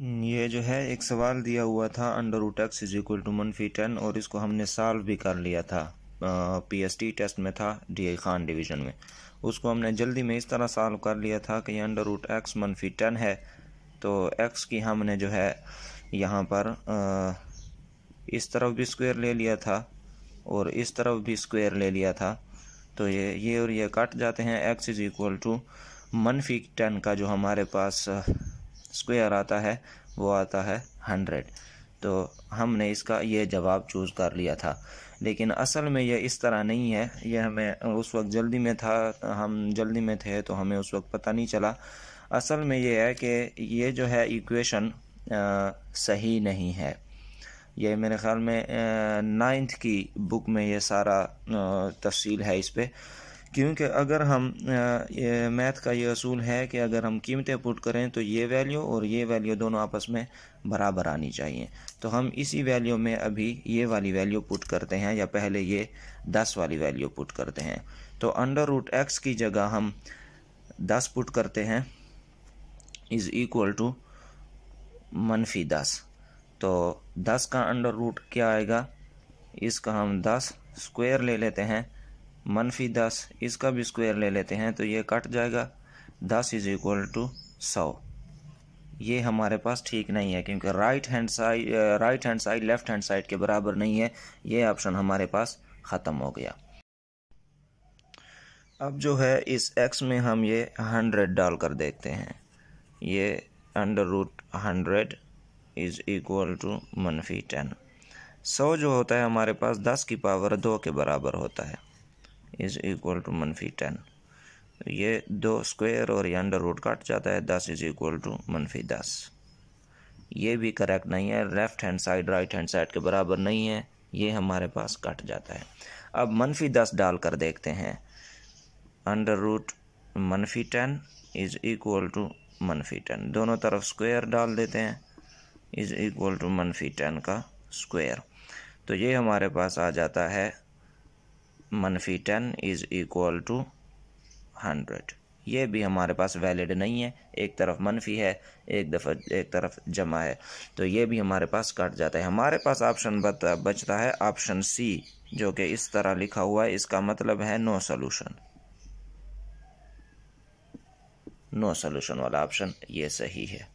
हम्म, ये जो है एक सवाल दिया हुआ था under root x is equal to मनफी फी टेन और इसको हमने सॉल्व भी कर लिया था पीएसटी टेस्ट में था डी खान डिवीज़न में उसको हमने जल्दी में इस तरह सॉल्व कर लिया था कि अंडर रूट एक्स मनफी टेन है तो एक्स की हमने जो है यहाँ पर आ, इस तरफ भी स्क्वायर ले लिया था और इस तरफ भी स्क्वायर ले लिया था तो ये ये और ये कट जाते हैं एक्स इज़ इक्वल टू मनफी टेन का जो हमारे पास स्क्वायर आता है वो आता है हंड्रेड तो हमने इसका ये जवाब चूज़ कर लिया था लेकिन असल में यह इस तरह नहीं है यह हमें उस वक्त जल्दी में था हम जल्दी में थे तो हमें उस वक्त पता नहीं चला असल में यह है कि ये जो है इक्वेशन सही नहीं है ये मेरे ख़्याल में नाइन्थ की बुक में ये सारा तफसील है इस पर क्योंकि अगर हम मैथ का ये असूल है कि अगर हम कीमतें पुट करें तो ये वैल्यू और ये वैल्यू दोनों आपस में बराबर आनी चाहिए तो हम इसी वैल्यू में अभी ये वाली वैल्यू पुट करते हैं या पहले ये दस वाली वैल्यू पुट करते हैं तो अंडर रूट एक्स की जगह हम दस पुट करते हैं इज़ इक्वल टू मनफी दस तो दस का अंडर रूट क्या आएगा इसका हम दस स्क्वायर ले लेते हैं मनफी दस इसका भी स्क्वायर ले लेते हैं तो ये कट जाएगा दस इज़ इक्वल टू सौ ये हमारे पास ठीक नहीं है क्योंकि right hand side right hand side left hand side के बराबर नहीं है ये ऑप्शन हमारे पास ख़त्म हो गया अब जो है इस एक्स में हम ये हंड्रेड डाल कर देखते हैं ये under root hundred is equal to मनफी टेन सौ जो होता है हमारे पास दस की पावर दो के बराबर होता है इज़ इक्वल टू मनफी टेन तो ये दो स्क्वायर और ये अंडर रूट कट जाता है दस इज़ इक्वल टू मनफी दस ये भी करेक्ट नहीं है left hand side right hand side के बराबर नहीं है ये हमारे पास कट जाता है अब मनफी दस डाल कर देखते हैं अंडर रूट मनफी टेन इज़ इक्वल टू मनफी टेन दोनों तरफ स्क्वायर डाल देते हैं इज़ इक्वल टू मनफी टेन का स्क्वायर तो ये हमारे पास आ जाता है मनफी ten is equal to hundred ये भी हमारे पास वैलिड नहीं है एक तरफ मनफी है एक दफ़ा एक तरफ जमा है तो ये भी हमारे पास कट जाता है हमारे पास ऑप्शन बचता है ऑप्शन सी जो कि इस तरह लिखा हुआ है इसका मतलब है नो सोल्यूशन नो सोल्यूशन वाला ऑप्शन ये सही है